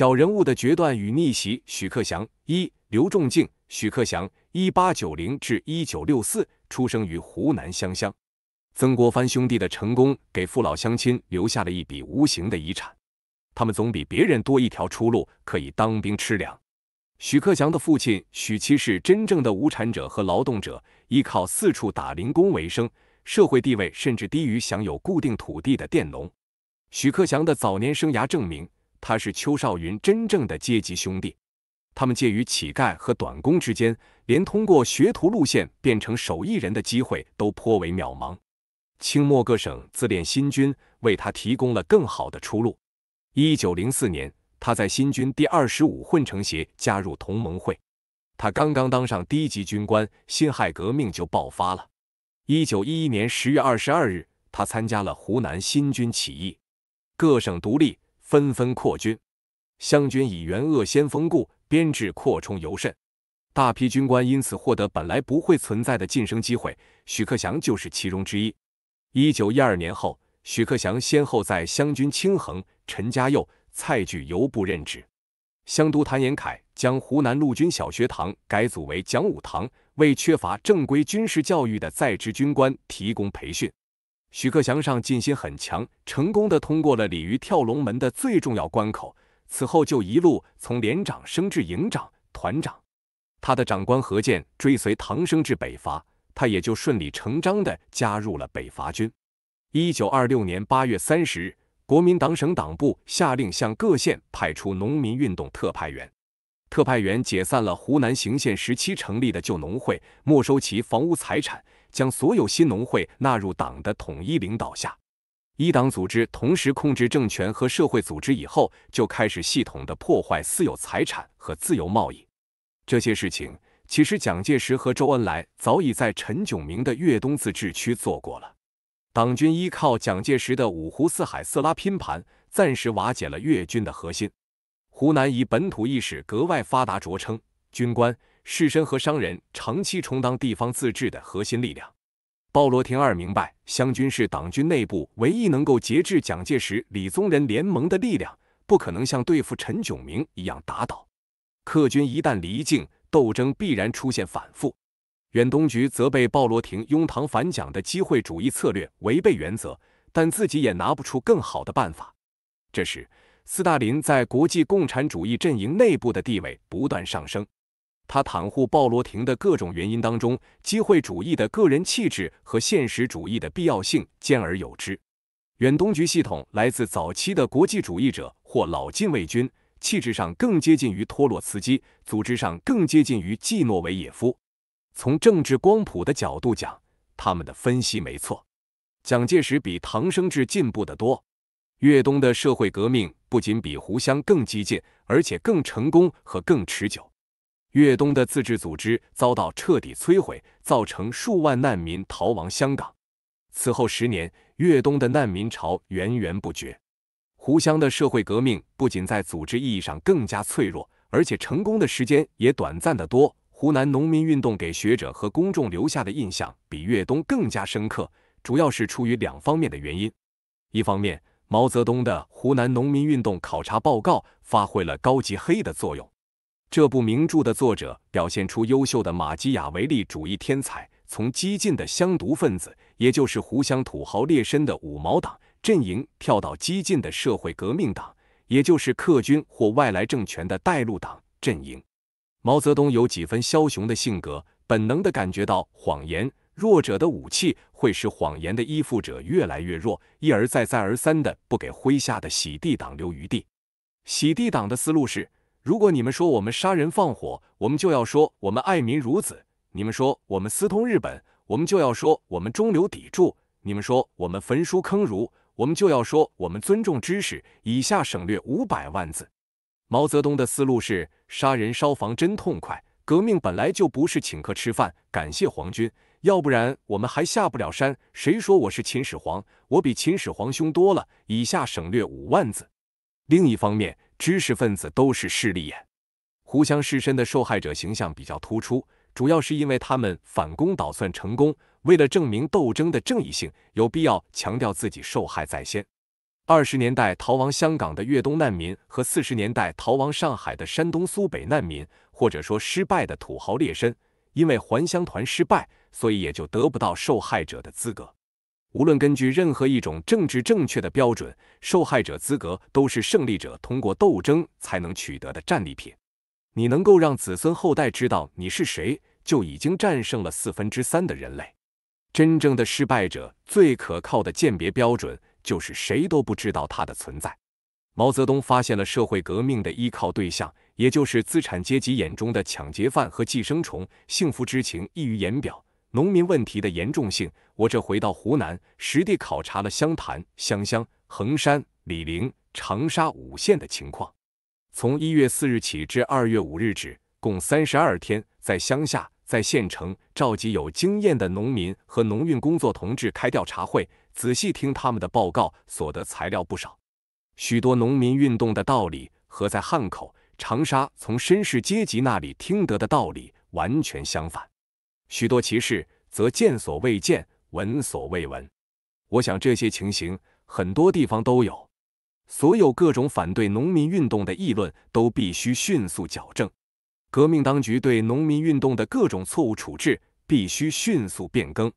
小人物的决断与逆袭。许克祥，一刘仲敬。许克祥（一八九零至一九六四），出生于湖南湘乡。曾国藩兄弟的成功，给父老乡亲留下了一笔无形的遗产。他们总比别人多一条出路，可以当兵吃粮。许克祥的父亲许七是真正的无产者和劳动者，依靠四处打零工为生，社会地位甚至低于享有固定土地的佃农。许克祥的早年生涯证明。他是邱少云真正的阶级兄弟，他们介于乞丐和短工之间，连通过学徒路线变成手艺人的机会都颇为渺茫。清末各省自练新军为他提供了更好的出路。一九零四年，他在新军第二十五混成协加入同盟会，他刚刚当上低级军官，辛亥革命就爆发了。一九一一年十月二十二日，他参加了湖南新军起义，各省独立。纷纷扩军，湘军以袁鄂先锋故，编制扩充尤甚，大批军官因此获得本来不会存在的晋升机会。许克祥就是其中之一。一九一二年后，许克祥先后在湘军清衡、陈嘉佑、蔡钜由部任职。湘督谭延闿将湖南陆军小学堂改组为讲武堂，为缺乏正规军事教育的在职军官提供培训。许克祥上进心很强，成功的通过了鲤鱼跳龙门的最重要关口，此后就一路从连长升至营长、团长。他的长官何健追随唐生智北伐，他也就顺理成章的加入了北伐军。一九二六年八月三十日，国民党省党部下令向各县派出农民运动特派员，特派员解散了湖南行县时期成立的旧农会，没收其房屋财产。将所有新农会纳入党的统一领导下，一党组织同时控制政权和社会组织以后，就开始系统的破坏私有财产和自由贸易。这些事情其实蒋介石和周恩来早已在陈炯明的粤东自治区做过了。党军依靠蒋介石的五湖四海色拉拼盘，暂时瓦解了粤军的核心。湖南以本土意识格外发达着称，军官。士绅和商人长期充当地方自治的核心力量。鲍罗廷二明白，湘军是党军内部唯一能够节制蒋介石、李宗仁联盟的力量，不可能像对付陈炯明一样打倒。客军一旦离境，斗争必然出现反复。远东局则被鲍罗廷拥唐反蒋的机会主义策略违背原则，但自己也拿不出更好的办法。这时，斯大林在国际共产主义阵营内部的地位不断上升。他袒护鲍罗廷的各种原因当中，机会主义的个人气质和现实主义的必要性兼而有之。远东局系统来自早期的国际主义者或老近卫军，气质上更接近于托洛茨基，组织上更接近于季诺维也夫。从政治光谱的角度讲，他们的分析没错。蒋介石比唐生智进步得多。越东的社会革命不仅比胡湘更激进，而且更成功和更持久。粤东的自治组织遭到彻底摧毁，造成数万难民逃亡香港。此后十年，粤东的难民潮源源不绝。湖湘的社会革命不仅在组织意义上更加脆弱，而且成功的时间也短暂得多。湖南农民运动给学者和公众留下的印象比粤东更加深刻，主要是出于两方面的原因：一方面，毛泽东的《湖南农民运动考察报告》发挥了高级黑的作用。这部名著的作者表现出优秀的马基雅维利主义天才，从激进的乡毒分子，也就是胡乡土豪劣绅的五毛党阵营，跳到激进的社会革命党，也就是客军或外来政权的带路党阵营。毛泽东有几分枭雄的性格，本能地感觉到谎言弱者的武器会使谎言的依附者越来越弱，一而再再而三地不给麾下的洗地党留余地。洗地党的思路是。如果你们说我们杀人放火，我们就要说我们爱民如子；你们说我们私通日本，我们就要说我们中流砥柱；你们说我们焚书坑儒，我们就要说我们尊重知识。以下省略五百万字。毛泽东的思路是：杀人烧房真痛快，革命本来就不是请客吃饭，感谢皇军，要不然我们还下不了山。谁说我是秦始皇？我比秦始皇凶多了。以下省略五万字。另一方面。知识分子都是势利眼，胡湘士身的受害者形象比较突出，主要是因为他们反攻倒算成功，为了证明斗争的正义性，有必要强调自己受害在先。二十年代逃亡香港的粤东难民和四十年代逃亡上海的山东苏北难民，或者说失败的土豪劣绅，因为还乡团失败，所以也就得不到受害者的资格。无论根据任何一种政治正确的标准，受害者资格都是胜利者通过斗争才能取得的战利品。你能够让子孙后代知道你是谁，就已经战胜了四分之三的人类。真正的失败者，最可靠的鉴别标准就是谁都不知道他的存在。毛泽东发现了社会革命的依靠对象，也就是资产阶级眼中的抢劫犯和寄生虫，幸福之情溢于言表。农民问题的严重性，我这回到湖南，实地考察了湘潭、湘乡、衡山、醴陵、长沙五县的情况。从一月四日起至二月五日止，共三十二天，在乡下、在县城召集有经验的农民和农运工作同志开调查会，仔细听他们的报告，所得材料不少。许多农民运动的道理和在汉口、长沙从绅士阶级那里听得的道理完全相反。许多骑士则见所未见，闻所未闻。我想这些情形很多地方都有。所有各种反对农民运动的议论都必须迅速矫正，革命当局对农民运动的各种错误处置必须迅速变更，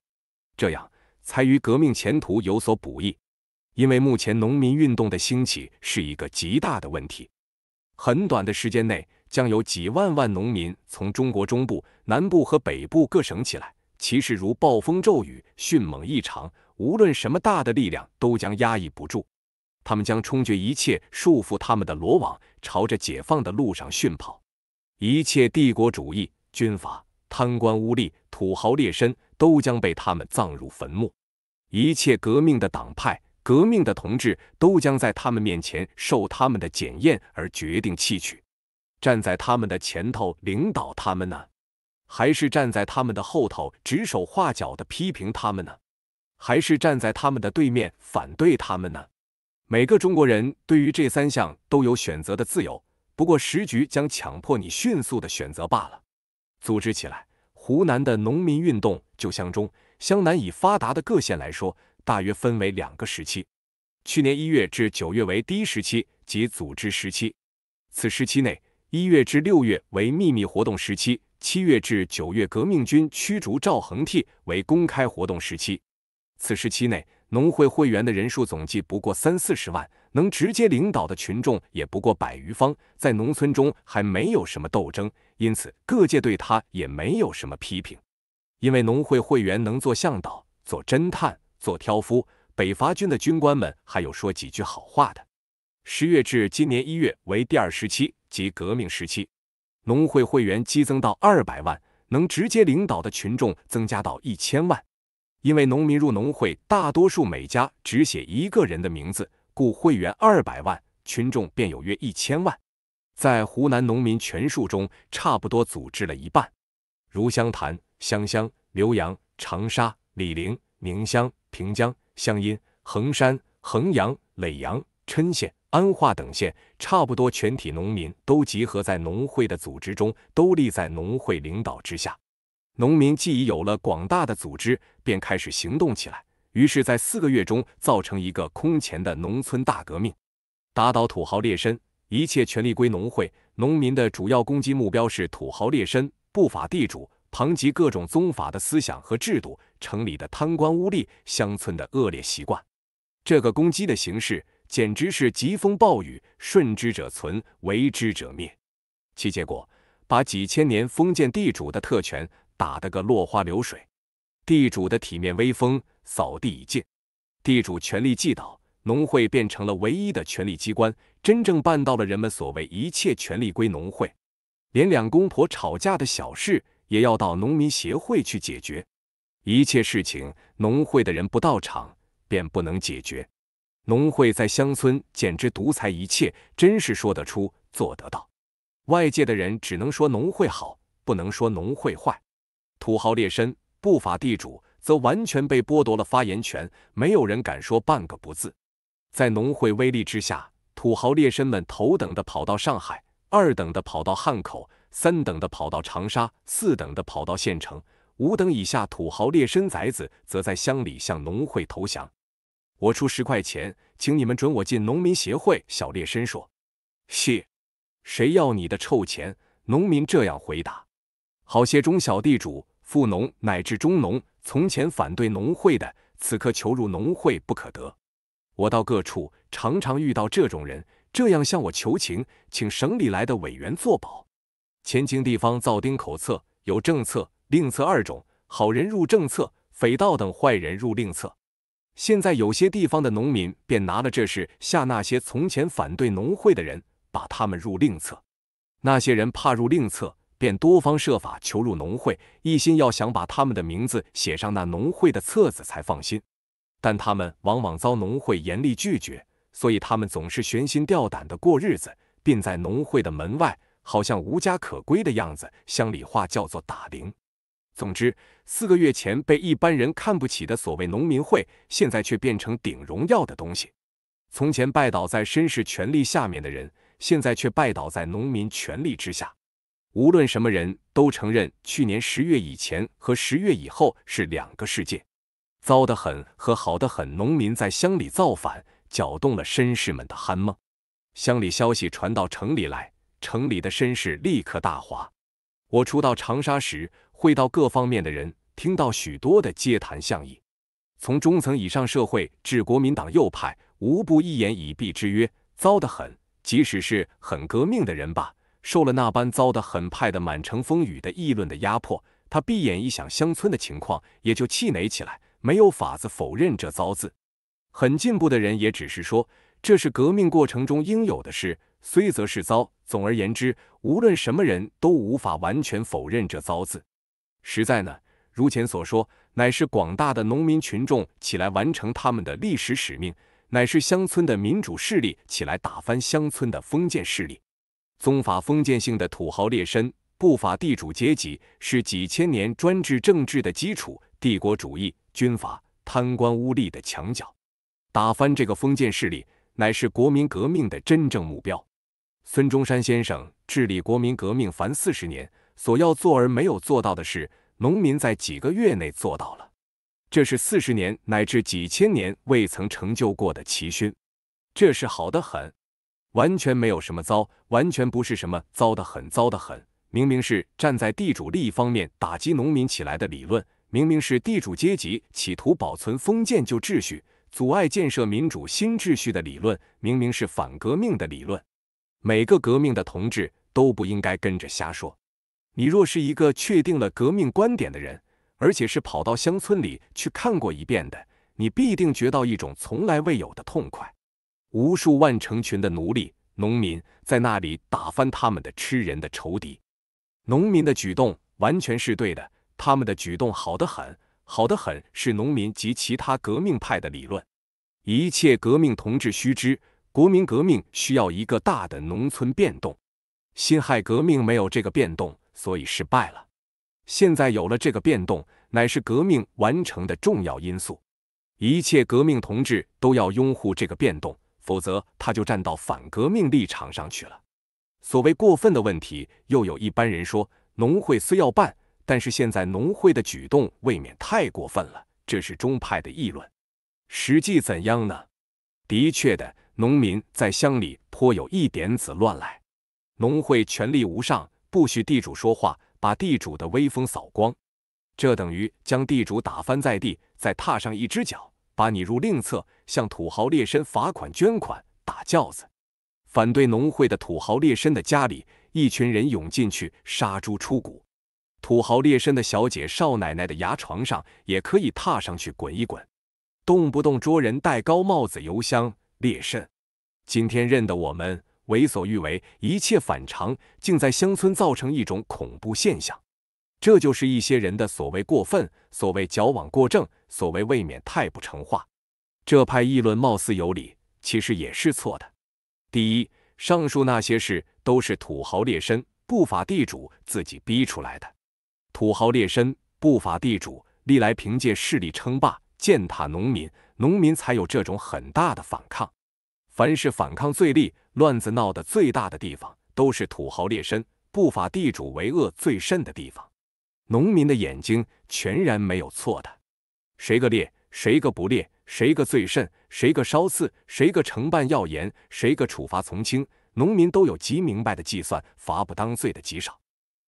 这样才于革命前途有所补益。因为目前农民运动的兴起是一个极大的问题，很短的时间内。将有几万万农民从中国中部、南部和北部各省起来，其势如暴风骤雨，迅猛异常。无论什么大的力量都将压抑不住。他们将冲决一切束缚他们的罗网，朝着解放的路上迅跑。一切帝国主义、军阀、贪官污吏、土豪劣绅都将被他们葬入坟墓。一切革命的党派、革命的同志都将在他们面前受他们的检验，而决定弃取。站在他们的前头领导他们呢，还是站在他们的后头指手画脚的批评他们呢，还是站在他们的对面反对他们呢？每个中国人对于这三项都有选择的自由，不过时局将强迫你迅速的选择罢了。组织起来，湖南的农民运动就相中、湘南以发达的各县来说，大约分为两个时期：去年一月至九月为第一时期，即组织时期。此时期内。一月至六月为秘密活动时期，七月至九月革命军驱逐赵恒惕为公开活动时期。此时期内，农会会员的人数总计不过三四十万，能直接领导的群众也不过百余方，在农村中还没有什么斗争，因此各界对他也没有什么批评。因为农会会员能做向导、做侦探、做挑夫，北伐军的军官们还有说几句好话的。十月至今年一月为第二时期。及革命时期，农会会员激增到二百万，能直接领导的群众增加到一千万。因为农民入农会，大多数每家只写一个人的名字，故会员二百万，群众便有约一千万，在湖南农民全数中，差不多组织了一半。如湘潭、湘乡、浏阳、长沙、醴陵、宁乡、平江、湘阴、衡山、衡阳、耒阳、郴县。安化等县，差不多全体农民都集合在农会的组织中，都立在农会领导之下。农民既已有了广大的组织，便开始行动起来。于是，在四个月中，造成一个空前的农村大革命，打倒土豪劣绅，一切权力归农会。农民的主要攻击目标是土豪劣绅、不法地主、旁及各种宗法的思想和制度，城里的贪官污吏，乡村的恶劣习惯。这个攻击的形式。简直是疾风暴雨，顺之者存，为之者灭。其结果，把几千年封建地主的特权打得个落花流水，地主的体面威风扫地一尽，地主权力既倒，农会变成了唯一的权力机关，真正办到了人们所谓一切权力归农会，连两公婆吵架的小事也要到农民协会去解决，一切事情，农会的人不到场便不能解决。农会在乡村简直独裁一切，真是说得出做得到。外界的人只能说农会好，不能说农会坏。土豪劣绅、不法地主则完全被剥夺了发言权，没有人敢说半个不字。在农会威力之下，土豪劣绅们头等的跑到上海，二等的跑到汉口，三等的跑到长沙，四等的跑到县城，五等以下土豪劣绅崽子则在乡里向农会投降。我出十块钱，请你们准我进农民协会。小猎绅说：“谢，谁要你的臭钱？”农民这样回答。好些中小地主、富农乃至中农，从前反对农会的，此刻求入农会不可得。我到各处，常常遇到这种人，这样向我求情，请省里来的委员作保。前清地方造丁口册，有政策、另策二种，好人入政策，匪盗等坏人入另策。现在有些地方的农民便拿了这事吓那些从前反对农会的人，把他们入另册。那些人怕入另册，便多方设法求入农会，一心要想把他们的名字写上那农会的册子才放心。但他们往往遭农会严厉拒绝，所以他们总是悬心吊胆地过日子，并在农会的门外好像无家可归的样子，乡里话叫做打铃。总之，四个月前被一般人看不起的所谓农民会，现在却变成顶荣耀的东西。从前拜倒在绅士权力下面的人，现在却拜倒在农民权力之下。无论什么人都承认，去年十月以前和十月以后是两个世界，糟得很和好得很。农民在乡里造反，搅动了绅士们的酣梦。乡里消息传到城里来，城里的绅士立刻大哗。我初到长沙时。会到各方面的人听到许多的街谈巷议，从中层以上社会至国民党右派，无不一言以蔽之曰：糟得很。即使是很革命的人吧，受了那般糟得很派的满城风雨的议论的压迫，他闭眼一想乡村的情况，也就气馁起来，没有法子否认这糟字。很进步的人也只是说，这是革命过程中应有的事，虽则是糟。总而言之，无论什么人都无法完全否认这糟字。实在呢，如前所说，乃是广大的农民群众起来完成他们的历史使命，乃是乡村的民主势力起来打翻乡村的封建势力。宗法封建性的土豪劣绅、不法地主阶级是几千年专制政治的基础，帝国主义、军阀、贪官污吏的墙角。打翻这个封建势力，乃是国民革命的真正目标。孙中山先生治理国民革命凡四十年。所要做而没有做到的事，农民在几个月内做到了，这是四十年乃至几千年未曾成就过的奇勋，这是好的很，完全没有什么糟，完全不是什么糟的很糟的很，明明是站在地主利益方面打击农民起来的理论，明明是地主阶级企图保存封建旧秩序、阻碍建设民主新秩序的理论，明明是反革命的理论，每个革命的同志都不应该跟着瞎说。你若是一个确定了革命观点的人，而且是跑到乡村里去看过一遍的，你必定觉到一种从来未有的痛快。无数万成群的奴隶农民在那里打翻他们的吃人的仇敌，农民的举动完全是对的，他们的举动好得很，好得很，是农民及其他革命派的理论。一切革命同志须知，国民革命需要一个大的农村变动，辛亥革命没有这个变动。所以失败了。现在有了这个变动，乃是革命完成的重要因素。一切革命同志都要拥护这个变动，否则他就站到反革命立场上去了。所谓过分的问题，又有一般人说：农会虽要办，但是现在农会的举动未免太过分了。这是中派的议论。实际怎样呢？的确的，农民在乡里颇有一点子乱来，农会权力无上。不许地主说话，把地主的威风扫光，这等于将地主打翻在地，再踏上一只脚，把你入另侧，向土豪劣绅罚款、捐款、打轿子。反对农会的土豪劣绅的家里，一群人涌进去杀猪出骨。土豪劣绅的小姐、少奶奶的牙床上，也可以踏上去滚一滚。动不动捉人戴高帽子、油箱劣绅。今天认得我们。为所欲为，一切反常，竟在乡村造成一种恐怖现象。这就是一些人的所谓过分，所谓矫枉过正，所谓未免太不成话。这派议论貌似有理，其实也是错的。第一，上述那些事都是土豪劣绅、不法地主自己逼出来的。土豪劣绅、不法地主历来凭借势力称霸，践踏农民，农民才有这种很大的反抗。凡是反抗最厉、乱子闹得最大的地方，都是土豪劣绅、不法地主为恶最甚的地方。农民的眼睛全然没有错的，谁个劣，谁个不劣，谁个最甚，谁个稍次，谁个承办要严，谁个处罚从轻，农民都有极明白的计算，罚不当罪的极少。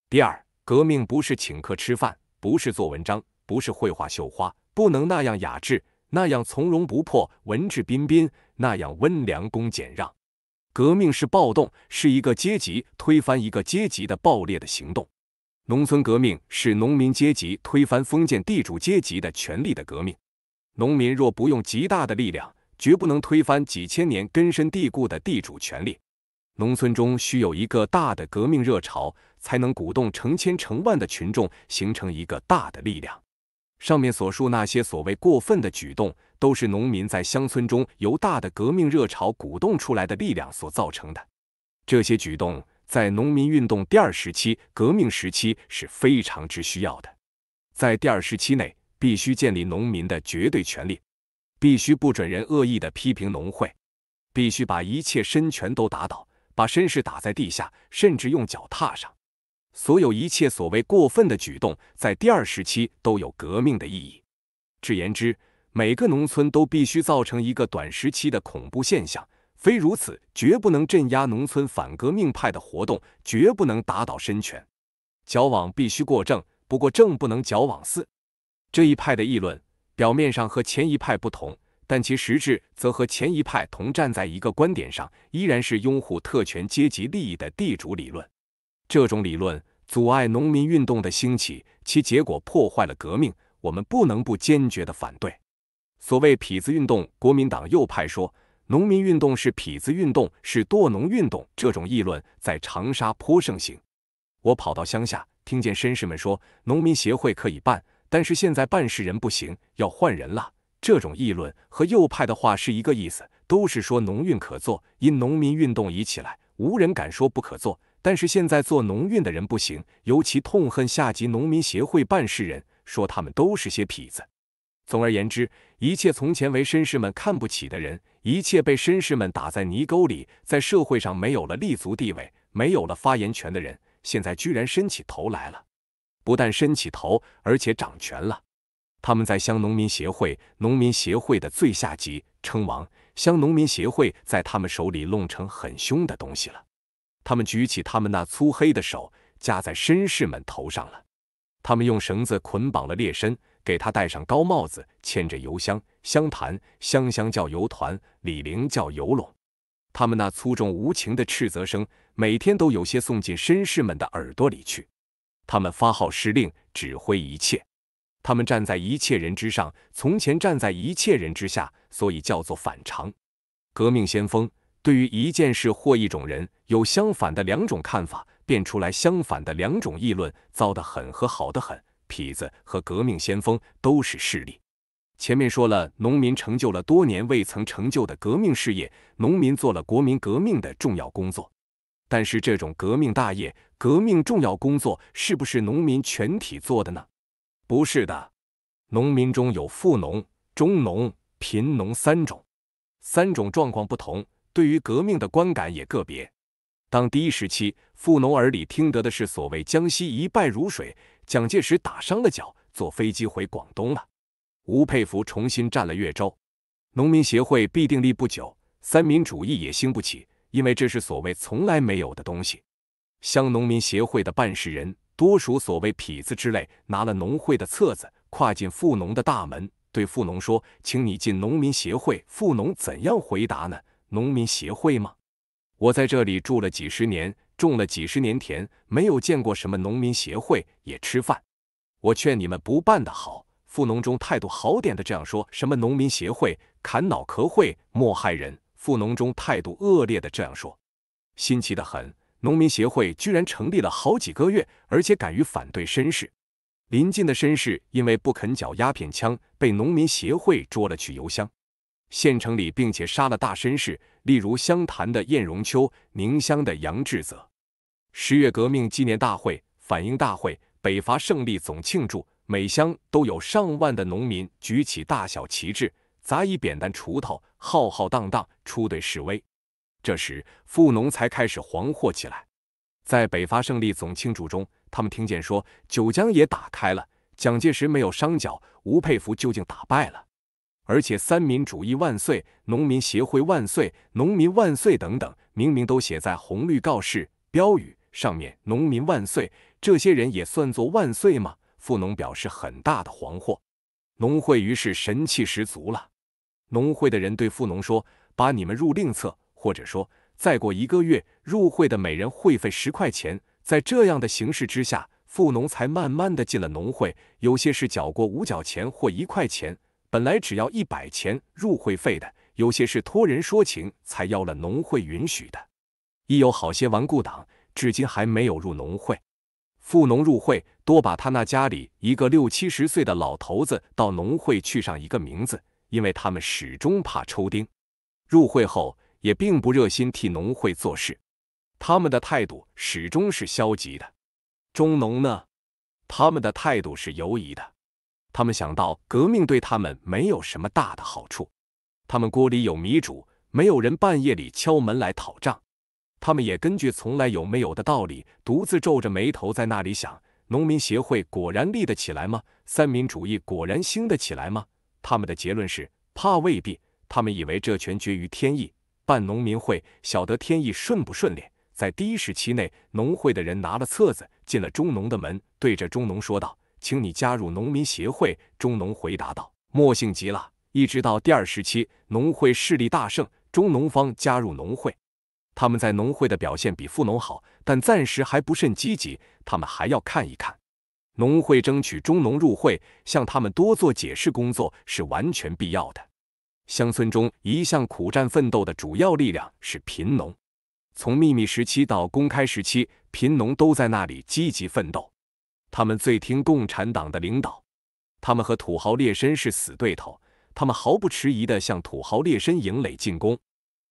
第二，革命不是请客吃饭，不是做文章，不是绘画绣花，不能那样雅致，那样从容不迫，文质彬彬。那样温良恭俭让，革命是暴动，是一个阶级推翻一个阶级的暴烈的行动。农村革命是农民阶级推翻封建地主阶级的权力的革命。农民若不用极大的力量，绝不能推翻几千年根深蒂固的地主权力。农村中需有一个大的革命热潮，才能鼓动成千成万的群众，形成一个大的力量。上面所述那些所谓过分的举动。都是农民在乡村中由大的革命热潮鼓动出来的力量所造成的。这些举动在农民运动第二时期、革命时期是非常之需要的。在第二时期内，必须建立农民的绝对权利，必须不准人恶意的批评农会，必须把一切身权都打倒，把绅士打在地下，甚至用脚踏上。所有一切所谓过分的举动，在第二时期都有革命的意义。至言之。每个农村都必须造成一个短时期的恐怖现象，非如此，绝不能镇压农村反革命派的活动，绝不能打倒身权。矫枉必须过正，不过正不能矫枉四。这一派的议论，表面上和前一派不同，但其实质则和前一派同站在一个观点上，依然是拥护特权阶级利益的地主理论。这种理论阻碍农民运动的兴起，其结果破坏了革命，我们不能不坚决的反对。所谓痞子运动，国民党右派说农民运动是痞子运动，是堕农运动。这种议论在长沙颇盛行。我跑到乡下，听见绅士们说农民协会可以办，但是现在办事人不行，要换人了。这种议论和右派的话是一个意思，都是说农运可做，因农民运动已起来，无人敢说不可做。但是现在做农运的人不行，尤其痛恨下级农民协会办事人，说他们都是些痞子。总而言之，一切从前为绅士们看不起的人，一切被绅士们打在泥沟里，在社会上没有了立足地位、没有了发言权的人，现在居然伸起头来了。不但伸起头，而且掌权了。他们在乡农民协会、农民协会的最下级称王。乡农民协会在他们手里弄成很凶的东西了。他们举起他们那粗黑的手，架在绅士们头上了。他们用绳子捆绑了猎身。给他戴上高帽子，牵着油箱，湘潭香香叫油团，李玲叫油龙。他们那粗重无情的斥责声，每天都有些送进绅士们的耳朵里去。他们发号施令，指挥一切。他们站在一切人之上，从前站在一切人之下，所以叫做反常。革命先锋对于一件事或一种人，有相反的两种看法，变出来相反的两种议论，糟得很和好得很。痞子和革命先锋都是势力。前面说了，农民成就了多年未曾成就的革命事业，农民做了国民革命的重要工作。但是，这种革命大业、革命重要工作，是不是农民全体做的呢？不是的。农民中有富农、中农、贫农三种，三种状况不同，对于革命的观感也个别。当第一时期，富农耳里听得的是所谓“江西一败如水”。蒋介石打伤了脚，坐飞机回广东了。吴佩孚重新占了越州，农民协会必定立不久，三民主义也兴不起，因为这是所谓从来没有的东西。乡农民协会的办事人多属所谓痞子之类，拿了农会的册子，跨进富农的大门，对富农说：“请你进农民协会。”富农怎样回答呢？农民协会吗？我在这里住了几十年。种了几十年田，没有见过什么农民协会，也吃饭。我劝你们不办的好。富农中态度好点的这样说：什么农民协会砍脑壳会莫害人。富农中态度恶劣的这样说：新奇的很，农民协会居然成立了好几个月，而且敢于反对绅士。邻近的绅士因为不肯缴鸦片枪，被农民协会捉了去邮箱。县城里，并且杀了大绅士，例如湘潭的晏荣秋、宁乡的杨志泽。十月革命纪念大会、反映大会、北伐胜利总庆祝，每乡都有上万的农民举起大小旗帜，砸以扁担、锄头，浩浩荡荡出队示威。这时，富农才开始惶惑起来。在北伐胜利总庆祝中，他们听见说九江也打开了，蒋介石没有伤脚，吴佩孚究竟打败了。而且“三民主义万岁”“农民协会万岁”“农民万岁”等等，明明都写在红绿告示标语上面，“农民万岁”，这些人也算作万岁吗？富农表示很大的惶惑。农会于是神气十足了。农会的人对富农说：“把你们入令册，或者说再过一个月入会的每人会费十块钱。”在这样的形势之下，富农才慢慢的进了农会，有些是缴过五角钱或一块钱。本来只要一百钱入会费的，有些是托人说情才要了农会允许的。亦有好些顽固党，至今还没有入农会。富农入会，多把他那家里一个六七十岁的老头子到农会去上一个名字，因为他们始终怕抽丁。入会后也并不热心替农会做事，他们的态度始终是消极的。中农呢，他们的态度是犹疑的。他们想到革命对他们没有什么大的好处，他们锅里有米煮，没有人半夜里敲门来讨账。他们也根据从来有没有的道理，独自皱着眉头在那里想：农民协会果然立得起来吗？三民主义果然兴得起来吗？他们的结论是怕未必。他们以为这全决于天意，办农民会晓得天意顺不顺利。在第一时期内，农会的人拿了册子进了中农的门，对着中农说道。请你加入农民协会。”中农回答道，“莫性极了，一直到第二时期，农会势力大盛，中农方加入农会。他们在农会的表现比富农好，但暂时还不甚积极。他们还要看一看，农会争取中农入会，向他们多做解释工作是完全必要的。乡村中一向苦战奋斗的主要力量是贫农，从秘密时期到公开时期，贫农都在那里积极奋斗。”他们最听共产党的领导，他们和土豪劣绅是死对头，他们毫不迟疑地向土豪劣绅营垒进攻。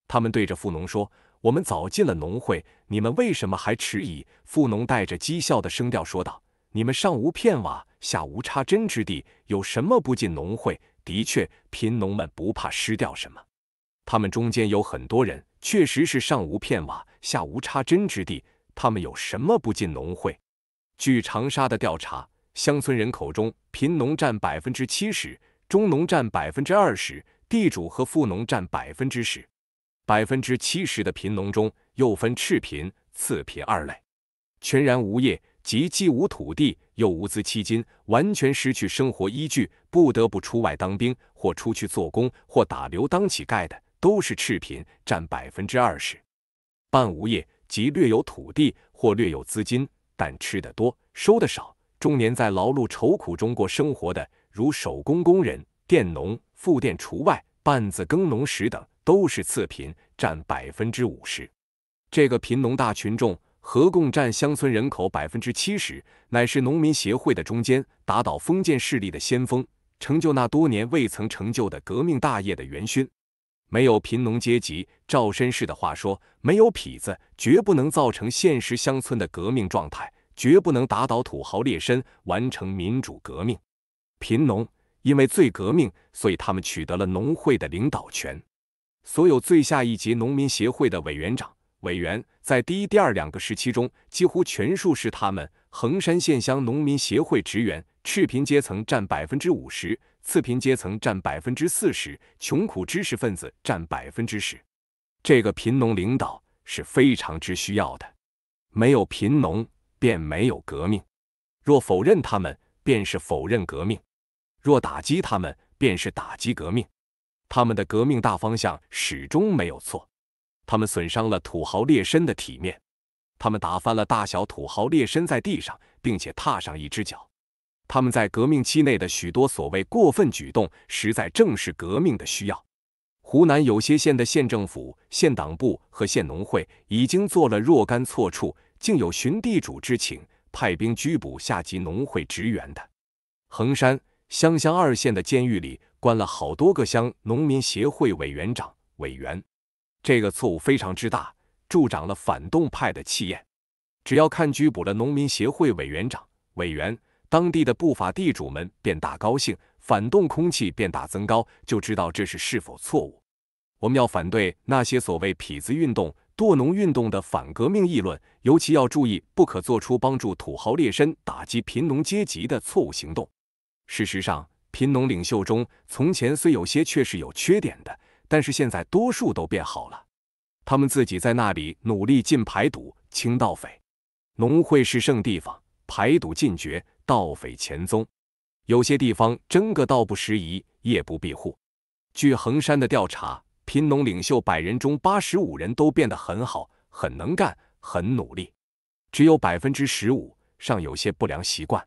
他们对着富农说：“我们早进了农会，你们为什么还迟疑？”富农带着讥笑的声调说道：“你们上无片瓦，下无插针之地，有什么不进农会？”的确，贫农们不怕失掉什么，他们中间有很多人确实是上无片瓦，下无插针之地，他们有什么不进农会？据长沙的调查，乡村人口中，贫农占百分之七十，中农占百分之二十，地主和富农占百分之十。百分之七十的贫农中，又分赤贫、次贫二类。全然无业，即既无土地又无资七金，完全失去生活依据，不得不出外当兵或出去做工或打流当乞丐的，都是赤贫，占百分之二十。半无业，即略有土地或略有资金。但吃的多，收的少，终年在劳碌愁苦中过生活的，如手工工人、佃农、副佃除外，半子、耕农、时等，都是次贫，占百分之五十。这个贫农大群众，合共占乡村人口百分之七十，乃是农民协会的中间，打倒封建势力的先锋，成就那多年未曾成就的革命大业的元勋。没有贫农阶级，赵绅士的话说，没有痞子，绝不能造成现实乡村的革命状态，绝不能打倒土豪劣绅，完成民主革命。贫农因为最革命，所以他们取得了农会的领导权。所有最下一级农民协会的委员长、委员，在第一、第二两个时期中，几乎全数是他们。衡山县乡农民协会职员，赤贫阶层占百分之五十。次贫阶层占百分之四十，穷苦知识分子占百分之十，这个贫农领导是非常之需要的。没有贫农，便没有革命；若否认他们，便是否认革命；若打击他们，便是打击革命。他们的革命大方向始终没有错。他们损伤了土豪劣绅的体面，他们打翻了大小土豪劣绅在地上，并且踏上一只脚。他们在革命期内的许多所谓过分举动，实在正是革命的需要。湖南有些县的县政府、县党部和县农会已经做了若干错处，竟有寻地主之请派兵拘捕下级农会职员的。衡山、湘乡二县的监狱里关了好多个乡农民协会委员长、委员。这个错误非常之大，助长了反动派的气焰。只要看拘捕了农民协会委员长、委员。当地的不法地主们便大高兴，反动空气变大增高，就知道这是是否错误。我们要反对那些所谓痞子运动、堕农运动的反革命议论，尤其要注意，不可做出帮助土豪劣绅、打击贫农阶级的错误行动。事实上，贫农领袖中，从前虽有些却是有缺点的，但是现在多数都变好了，他们自己在那里努力进排堵，清盗匪。农会是圣地方。排堵禁绝，盗匪潜踪。有些地方真个道不拾遗，夜不闭户。据衡山的调查，贫农领袖百人中，八十五人都变得很好，很能干，很努力。只有百分之十五尚有些不良习惯。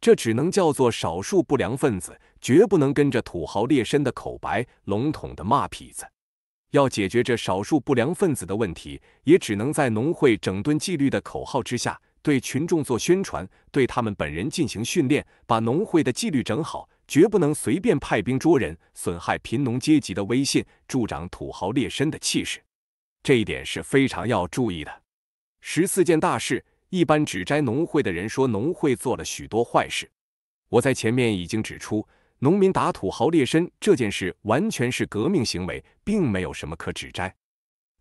这只能叫做少数不良分子，绝不能跟着土豪劣绅的口白，笼统的骂痞子。要解决这少数不良分子的问题，也只能在农会整顿纪律的口号之下。对群众做宣传，对他们本人进行训练，把农会的纪律整好，绝不能随便派兵捉人，损害贫农阶级的威信，助长土豪劣绅的气势。这一点是非常要注意的。十四件大事，一般指摘农会的人说农会做了许多坏事。我在前面已经指出，农民打土豪劣绅这件事完全是革命行为，并没有什么可指摘。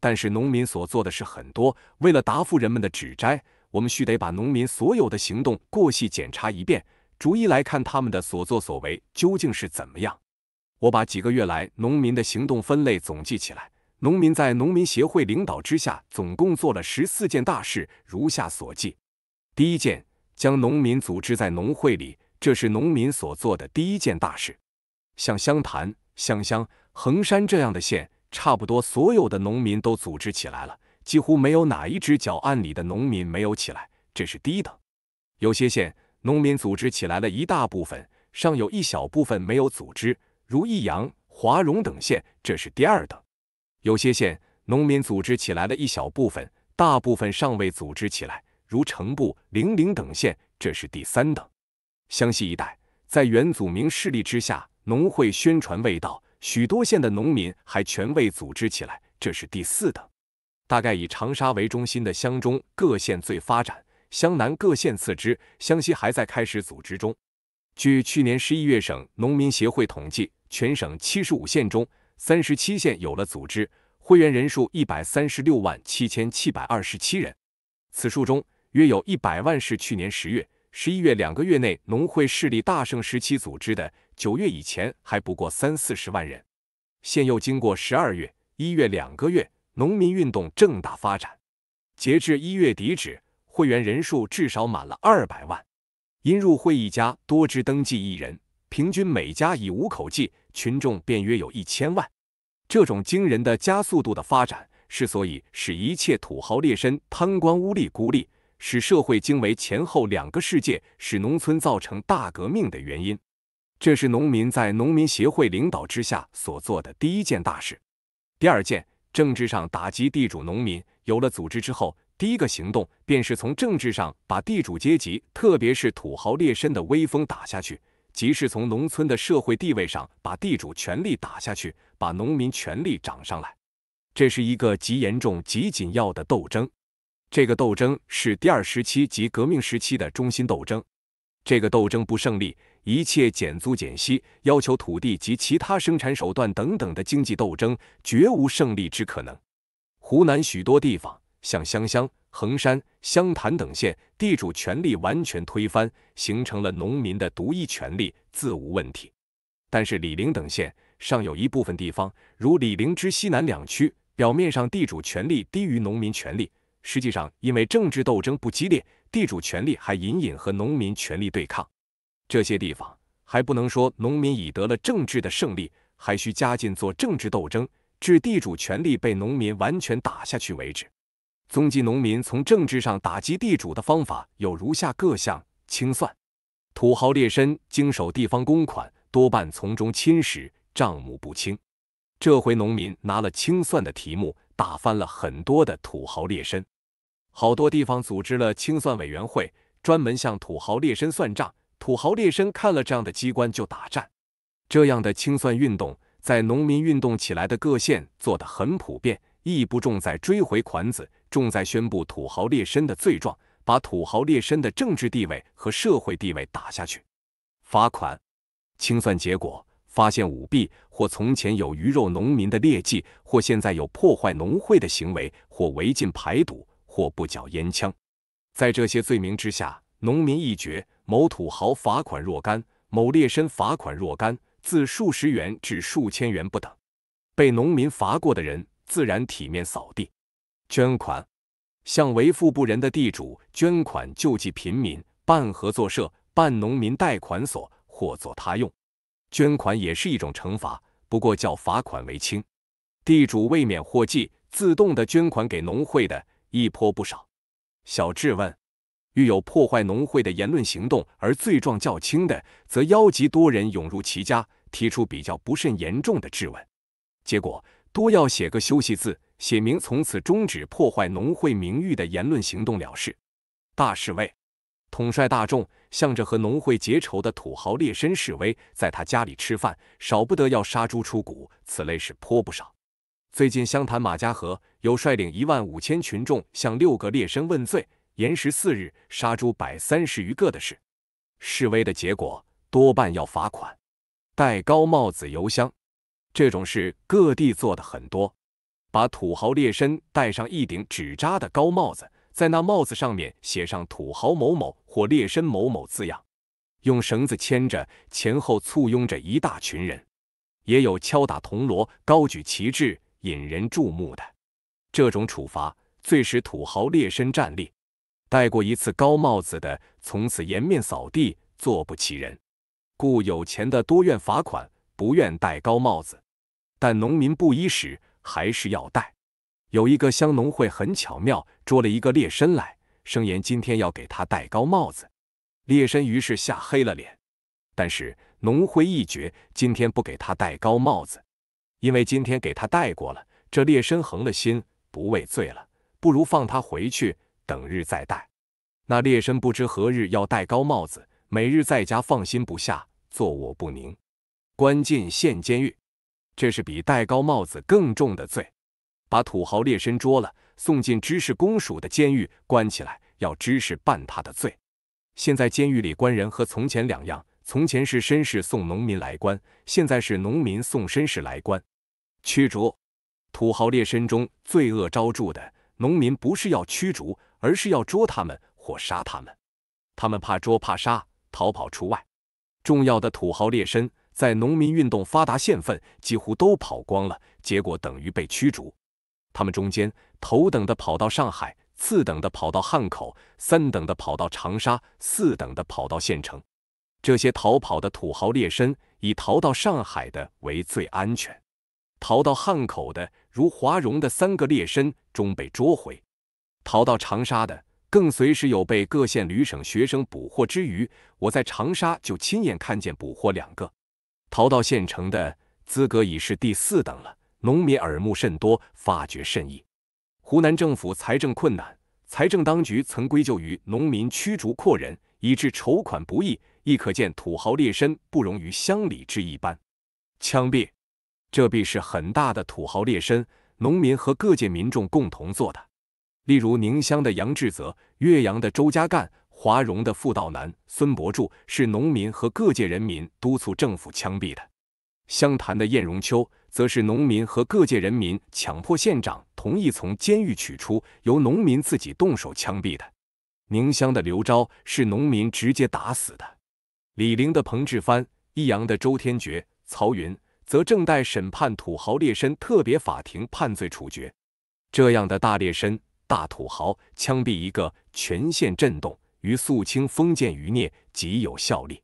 但是农民所做的事很多，为了答复人们的指摘。我们须得把农民所有的行动过细检查一遍，逐一来看他们的所作所为究竟是怎么样。我把几个月来农民的行动分类总计起来，农民在农民协会领导之下，总共做了十四件大事，如下所记：第一件，将农民组织在农会里，这是农民所做的第一件大事。像湘潭、湘乡、衡山这样的县，差不多所有的农民都组织起来了。几乎没有哪一只脚案里的农民没有起来，这是第一等。有些县农民组织起来了一大部分，尚有一小部分没有组织，如益阳、华容等县，这是第二等。有些县农民组织起来了一小部分，大部分尚未组织起来，如城步、零陵等县，这是第三等。湘西一带在元祖明势力之下，农会宣传未到，许多县的农民还全未组织起来，这是第四等。大概以长沙为中心的湘中各县最发展，湘南各县次之，湘西还在开始组织中。据去年十一月省农民协会统计，全省七十五县中，三十七县有了组织，会员人数一百三十六万七千七百二十七人。此数中，约有一百万是去年十月、十一月两个月内农会势力大盛时期组织的，九月以前还不过三四十万人，现又经过十二月、一月两个月。农民运动正大发展，截至一月底止，会员人数至少满了二百万。因入会一家多只登记一人，平均每家以五口计，群众便约有一千万。这种惊人的加速度的发展，是所以使一切土豪劣绅、贪官污吏孤立，使社会惊为前后两个世界，使农村造成大革命的原因。这是农民在农民协会领导之下所做的第一件大事，第二件。政治上打击地主农民，有了组织之后，第一个行动便是从政治上把地主阶级，特别是土豪劣绅的威风打下去，即是从农村的社会地位上把地主权力打下去，把农民权力涨上来。这是一个极严重、极紧要的斗争。这个斗争是第二时期及革命时期的中心斗争。这个斗争不胜利。一切减租减息，要求土地及其他生产手段等等的经济斗争，绝无胜利之可能。湖南许多地方，像湘乡、衡山、湘潭等县，地主权力完全推翻，形成了农民的独一权利，自无问题。但是李陵等县尚有一部分地方，如李陵之西南两区，表面上地主权力低于农民权力，实际上因为政治斗争不激烈，地主权力还隐隐和农民权力对抗。这些地方还不能说农民已得了政治的胜利，还需加紧做政治斗争，至地主权力被农民完全打下去为止。宗迹农民从政治上打击地主的方法有如下各项：清算，土豪劣绅经手地方公款，多半从中侵蚀，账目不清。这回农民拿了清算的题目，打翻了很多的土豪劣绅。好多地方组织了清算委员会，专门向土豪劣绅算账。土豪劣绅看了这样的机关就打战。这样的清算运动，在农民运动起来的各县做得很普遍，亦不重在追回款子，重在宣布土豪劣绅的罪状，把土豪劣绅的政治地位和社会地位打下去。罚款，清算结果发现舞弊或从前有鱼肉农民的劣迹，或现在有破坏农会的行为，或违禁排毒，或不缴烟枪，在这些罪名之下，农民一绝。某土豪罚款若干，某劣绅罚款若干，自数十元至数千元不等。被农民罚过的人，自然体面扫地。捐款，向为富不仁的地主捐款救济贫民，办合作社，办农民贷款所或作他用。捐款也是一种惩罚，不过叫罚款为轻。地主为免获计，自动的捐款给农会的，一泼不少。小智问。遇有破坏农会的言论行动，而罪状较轻的，则邀集多人涌入其家，提出比较不甚严重的质问。结果多要写个“休息”字，写明从此终止破坏农会名誉的言论行动了事。大侍卫、统帅大众，向着和农会结仇的土豪劣绅示威，在他家里吃饭，少不得要杀猪出谷，此类事颇不少。最近湘潭马家河有率领一万五千群众向六个劣绅问罪。延十四日杀猪百三十余个的事，示威的结果多半要罚款。戴高帽子游乡，这种事各地做的很多。把土豪劣绅戴上一顶纸扎的高帽子，在那帽子上面写上土豪某某或劣绅某某字样，用绳子牵着，前后簇拥着一大群人。也有敲打铜锣、高举旗帜、引人注目的。这种处罚最使土豪劣绅站立。戴过一次高帽子的，从此颜面扫地，做不起人，故有钱的多愿罚款，不愿戴高帽子。但农民布衣时，还是要戴。有一个乡农会很巧妙，捉了一个猎绅来，声言今天要给他戴高帽子。猎绅于是吓黑了脸。但是农会一决，今天不给他戴高帽子，因为今天给他戴过了。这猎绅横了心，不畏罪了，不如放他回去。等日再戴，那猎绅不知何日要戴高帽子，每日在家放心不下，坐卧不宁，关进县监狱，这是比戴高帽子更重的罪。把土豪劣绅捉了，送进知事公署的监狱关起来，要知事办他的罪。现在监狱里关人和从前两样，从前是绅士送农民来关，现在是农民送绅士来关。驱逐土豪劣绅中罪恶昭著的农民，不是要驱逐。而是要捉他们或杀他们，他们怕捉怕杀，逃跑除外。重要的土豪劣绅在农民运动发达县份几乎都跑光了，结果等于被驱逐。他们中间头等的跑到上海，次等的跑到汉口，三等的跑到长沙，四等的跑到县城。这些逃跑的土豪劣绅，以逃到上海的为最安全，逃到汉口的如华容的三个劣绅终被捉回。逃到长沙的，更随时有被各县旅省学生捕获之余，我在长沙就亲眼看见捕获两个。逃到县城的资格已是第四等了。农民耳目甚多，发觉甚异。湖南政府财政困难，财政当局曾归咎于农民驱逐阔人，以致筹款不易，亦可见土豪劣绅不容于乡里之一般。枪毙，这必是很大的土豪劣绅，农民和各界民众共同做的。例如宁乡的杨志泽、岳阳的周家淦、华容的傅道南、孙伯柱是农民和各界人民督促政府枪毙的；湘潭的晏荣秋则是农民和各界人民强迫县长同意从监狱取出，由农民自己动手枪毙的；宁乡的刘钊是农民直接打死的；醴陵的彭志帆、益阳的周天觉、曹云则正待审判土豪劣绅特别法庭判罪处决。这样的大劣绅。大土豪枪毙一个，全县震动，于肃清封建余孽极有效力。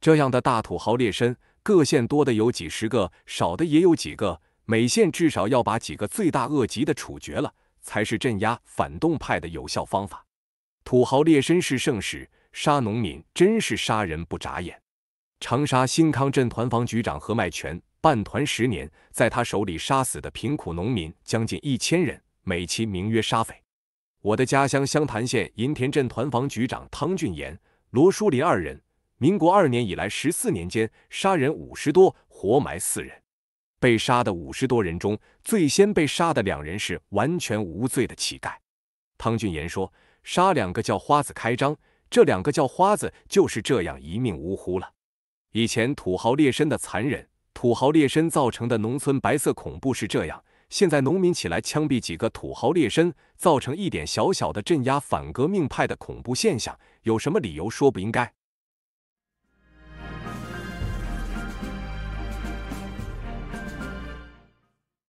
这样的大土豪劣绅，各县多的有几十个，少的也有几个，每县至少要把几个罪大恶极的处决了，才是镇压反动派的有效方法。土豪劣绅是圣使，杀农民真是杀人不眨眼。长沙新康镇团防局长何迈全办团十年，在他手里杀死的贫苦农民将近一千人。美其名曰杀匪。我的家乡湘潭县银田镇团防局长汤俊岩、罗书林二人，民国二年以来十四年间，杀人五十多，活埋四人。被杀的五十多人中，最先被杀的两人是完全无罪的乞丐。汤俊岩说：“杀两个叫花子开张，这两个叫花子就是这样一命呜呼了。”以前土豪劣绅的残忍，土豪劣绅造成的农村白色恐怖是这样。现在农民起来枪毙几个土豪劣绅，造成一点小小的镇压反革命派的恐怖现象，有什么理由说不应该？